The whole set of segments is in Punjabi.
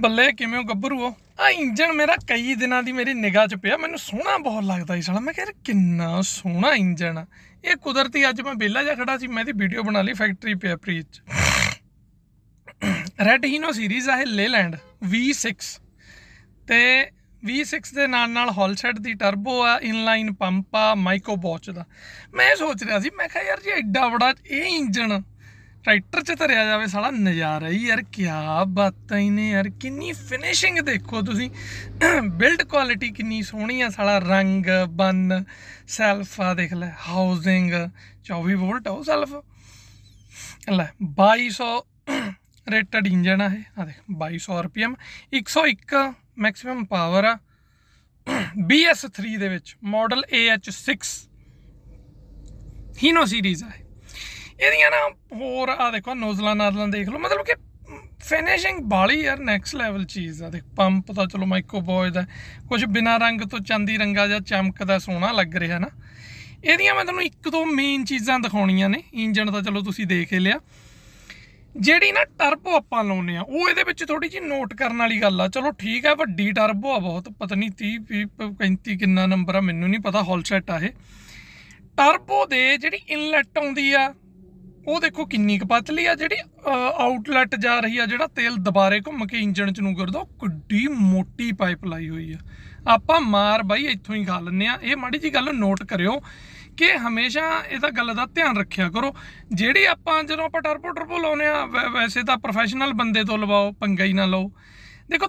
ਬੱਲੇ ਕਿਵੇਂ ਗੱਭਰੂ ਹੋ ਆ ਇੰਜਣ ਮੇਰਾ ਕਈ ਦਿਨਾਂ ਦੀ ਮੇਰੀ ਨਿਗਾਹ 'ਚ ਪਿਆ ਮੈਨੂੰ ਸੋਹਣਾ ਬਹੁਤ ਲੱਗਦਾ ਸੀ ਸਾਲਾ ਮੈਂ ਕਿਹਾ ਯਾਰ ਕਿੰਨਾ ਸੋਹਣਾ ਇੰਜਣ ਇਹ ਕੁਦਰਤੀ ਅੱਜ ਮੈਂ ਬੇਲਾ ਜਾ ਖੜਾ ਸੀ ਮੈਂ ਦੀ ਵੀਡੀਓ ਬਣਾ ਲਈ ਫੈਕਟਰੀ ਪਿਆ ਚ ਰੈਡ ਹੀਨੋ ਸੀਰੀਜ਼ ਆ ਹੈ ਲੇਲੈਂਡ V6 ਤੇ V6 ਦੇ ਨਾਲ ਨਾਲ ਸੈਟ ਦੀ ਟਰਬੋ ਆ ਇਨਲਾਈਨ ਪੰਪ ਆ ਮਾਈਕੋ ਬੌਚ ਦਾ ਮੈਂ ਸੋਚ ਰਿਹਾ ਸੀ ਮੈਂ ਕਿਹਾ ਯਾਰ ਜੀ ਐਡਾ ਬੜਾ ਇਹ ਇੰਜਣ ट्रैक्टर च धरिया जाए सारा नज़ारा ही यार क्या बात ही नहीं यार कि फिनिशिंग देखो तुम बिल्ड क्वालिटी कि सोहनी है सारा रंग बन सैल्फा देख ल हाउसिंग चौबी वोल्ट हो सैल्फ लाई सौ रेटड इंजन है बई सौ रुपये एक सौ एक मैक्सीम पावर आ बी एस थ्री देडल A H six Hino series है ਇਹਦੀਆਂ ਨਾ ਹੋਰ ਆ ਦੇਖੋ ਨੋਜ਼ਲਾਂ ਨਾਦਲਾਂ ਦੇਖ ਲਓ ਮਤਲਬ ਕਿ ਫਿਨਿਸ਼ਿੰਗ ਬਾਲੀ ਯਾਰ ਨੈਕਸਟ ਲੈਵਲ ਚੀਜ਼ ਆ ਦੇਖ ਪੰਪ ਤਾਂ ਚਲੋ ਮਾਈਕੋ ਬੋਇ ਦਾ ਕੁਝ ਬਿਨਾ ਰੰਗ ਤੋਂ ਚਾਂਦੀ ਰੰਗਾ ਜਾਂ ਚਮਕਦਾ ਸੋਹਣਾ ਲੱਗ ਰਿਹਾ ਨਾ ਇਹਦੀਆਂ ਮੈਂ ਤੁਹਾਨੂੰ ਇੱਕ ਦੋ ਮੇਨ ਚੀਜ਼ਾਂ ਦਿਖਾਉਣੀਆਂ ਨੇ ਇੰਜਨ ਤਾਂ ਚਲੋ ਤੁਸੀਂ ਦੇਖ ਹੀ ਲਿਆ ਜਿਹੜੀ ਨਾ ਟਰਬੋ ਆਪਾਂ ਲਾਉਨੇ ਆ ਉਹ ਇਹਦੇ ਵਿੱਚ ਥੋੜੀ ਜੀ ਨੋਟ ਕਰਨ ਵਾਲੀ ਗੱਲ ਆ ਚਲੋ ਠੀਕ ਆ ਵੱਡੀ ਟਰਬੋ ਆ ਬਹੁਤ ਪਤਾ ਨਹੀਂ 30 35 ਕਿੰਨਾ ਨੰਬਰ ਆ ਮੈਨੂੰ ਨਹੀਂ ਪਤਾ ਸੈਟ ਆ ਇਹ ਟਰਬੋ ਦੇ ਜਿਹੜੀ ਇਨਲੈਟ ਆਉਂਦੀ ਆ ਉਹ ਦੇਖੋ ਕਿੰਨੀ ਕੁ ਪਤਲੀ ਆ ਜਿਹੜੀ ਆਊਟਲੈਟ ਜਾ ਰਹੀ ਆ ਜਿਹੜਾ ਤੇਲ ਦੁਬਾਰੇ ਘੁੰਮ ਕੇ ਇੰਜਣ ਚ ਨੂੰ ਗਿਰਦਾ ਕਿੱਡੀ ਮੋਟੀ ਪਾਈਪ ਲਾਈ ਹੋਈ ਆ ਆਪਾਂ ਮਾਰ ਬਾਈ ਇੱਥੋਂ ਹੀ ਖਾ ਲੈਨੇ ਆ ਇਹ ਮਾੜੀ ਜੀ ਗੱਲ ਨੋਟ ਕਰਿਓ ਕਿ ਹਮੇਸ਼ਾ ਇਹਦਾ ਗੱਲ ਦਾ ਧਿਆਨ ਰੱਖਿਆ ਕਰੋ ਜਿਹੜੀ ਆਪਾਂ ਜਦੋਂ ਆਪਾਂ ਟਰਪੋਟਰ ਬੁਲਾਉਨੇ ਲਾਉਨੇ ਆ ਵੈਸੇ ਤਾਂ ਪ੍ਰੋਫੈਸ਼ਨਲ ਬੰਦੇ ਤੋਂ ਲਵਾਓ ਪੰਗਾ ਹੀ ਨਾ ਲਓ ਦੇਖੋ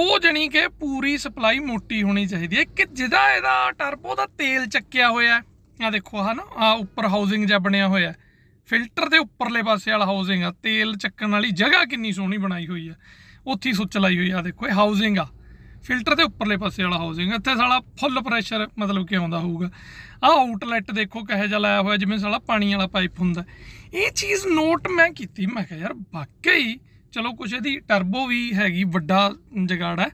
ਉਹ ਜਣੀ ਕਿ ਪੂਰੀ ਸਪਲਾਈ ਮੋਟੀ ਹੋਣੀ ਚਾਹੀਦੀ ਹੈ ਕਿ ਜਿਹਦਾ ਇਹਦਾ ਟਰਪੋ ਦਾ ਤੇਲ ਚੱਕਿਆ ਹੋਇਆ ਆ ਦੇਖੋ ਹਨਾ ਆ ਉੱਪਰ ਹਾਊਸਿੰਗ ਜਿਹਾ ਬਣਿਆ ਹੋਇਆ ਫਿਲਟਰ ਦੇ ਉੱਪਰਲੇ ਪਾਸੇ ਵਾਲਾ ਹਾਊਸਿੰਗ ਆ ਤੇਲ ਚੱਕਣ ਵਾਲੀ ਜਗ੍ਹਾ ਕਿੰਨੀ ਸੋਹਣੀ ਬਣਾਈ ਹੋਈ ਆ ਉੱਥੇ ਸੁੱਚ ਲਾਈ ਹੋਈ ਆ ਦੇਖੋ ਇਹ ਹਾਊਸਿੰਗ ਆ ਫਿਲਟਰ ਦੇ ਉੱਪਰਲੇ ਪਾਸੇ ਵਾਲਾ ਹਾਊਸਿੰਗ ਇੱਥੇ ਸਾਲਾ ਫੁੱਲ ਪ੍ਰੈਸ਼ਰ ਮਤਲਬ ਕਿ ਆਉਂਦਾ ਹੋਊਗਾ ਆ ਆਊਟਲੈਟ ਦੇਖੋ ਕਹੇ ਜਾ ਲਾਇਆ ਹੋਇਆ ਜਿਵੇਂ ਸਾਲਾ ਪਾਣੀ ਵਾਲਾ ਪਾਈਪ ਹੁੰਦਾ ਇਹ ਚੀਜ਼ ਨੋਟ ਮੈਂ ਕੀਤੀ ਮੈਂ ਕਿਹਾ ਯਾਰ ਵਾਕਈ ਚਲੋ ਕੁਛ ਇਹਦੀ ਟਰਬੋ ਵੀ ਹੈਗੀ ਵੱਡਾ ਜਗਾੜ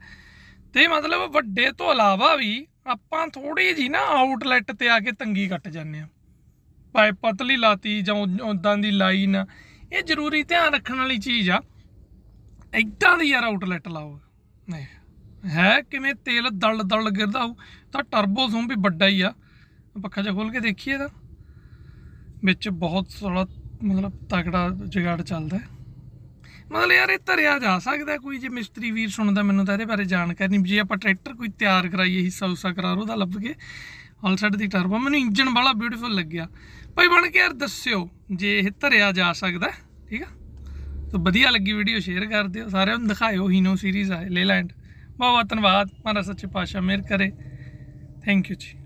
ਤੇ ਮਤਲਬ ਵੱਡੇ ਤੋਂ ਇਲਾਵਾ ਵੀ ਆਪਾਂ ਥੋੜੀ ਜੀ ਨਾ ਆਊਟਲੈਟ ਤੇ ਆ ਕੇ ਤੰਗੀ ਕੱਟ ਜਾਂਦੇ ਆ ਪਾਏ ਪਤਲੀ ਲਾਤੀ ਜਾਂ ਉਦਾਂ ਦੀ ਲਾਈਨ ਇਹ ਜ਼ਰੂਰੀ ਧਿਆਨ ਰੱਖਣ ਵਾਲੀ ਚੀਜ਼ ਆ ਇਦਾਂ ਦੀ ਯਾਰ ਆਊਟਲੈਟ ਲਾਓ ਹੈ ਕਿਵੇਂ ਤੇਲ ਦਲ ਦਲ ਗਿਰਦਾ ਹੋ ਤਾਂ ਟਰਬੋ ਜ਼ੂਮ ਵੀ ਵੱਡਾ ਹੀ ਆ ਪੱਖਾ ਜਿਹਾ ਖੋਲ ਕੇ ਦੇਖੀਏ ਤਾਂ ਵਿੱਚ ਬਹੁਤ ਸੋਲਾ ਮਤਲਬ ਤਕੜਾ ਜਗਾੜ ਚੱਲਦਾ ਮਤਲਬ ਯਾਰ ਇਹ ਧਰਿਆ ਜਾ ਸਕਦਾ ਕੋਈ ਜੇ ਮਿਸਤਰੀ ਵੀਰ ਸੁਣਦਾ ਮੈਨੂੰ ਤਾਂ ਇਹਦੇ ਬਾਰੇ ਜਾਣਕਾਰੀ ਨਹੀਂ ਜੇ ਆਪਾਂ ਟਰੈਕਟਰ ਕੋਈ ਤਿਆਰ ਕਰਾਈਏ ਹਿੱਸਾ ਹੁਸਾ ਕਰਾਰੋ ਦਾ ਲੱਭ ਕੇ ਸਾਈਡ ਦੀ ਟਰਬੋ ਮੈਨੂੰ ਇੰਜਨ ਬੜਾ ਬਿਊਟੀਫੁਲ ਲੱਗਿਆ ਭਾਈ ਬਣ ਕੇ ਯਾਰ ਦੱਸਿਓ ਜੇ ਇਹ ਧਰਿਆ ਜਾ ਸਕਦਾ ਠੀਕ ਆ ਤਾਂ ਵਧੀਆ ਲੱਗੀ ਵੀਡੀਓ ਸ਼ੇਅਰ ਕਰ ਦਿਓ ਸਾਰਿਆਂ ਨੂੰ ਦਿਖਾਇਓ ਹੀਨੋ ਸੀਰੀਜ਼ ਆ ਲੇਲੈਂਡ ਬਹੁਤ ਬਹੁਤ ਧੰਨਵਾਦ ਮਹਾਰਾਜ ਸੱਚੇ ਪਾਤਸ਼ਾਹ ਮਿਹਰ ਕਰੇ ਥੈਂਕ ਯੂ ਜੀ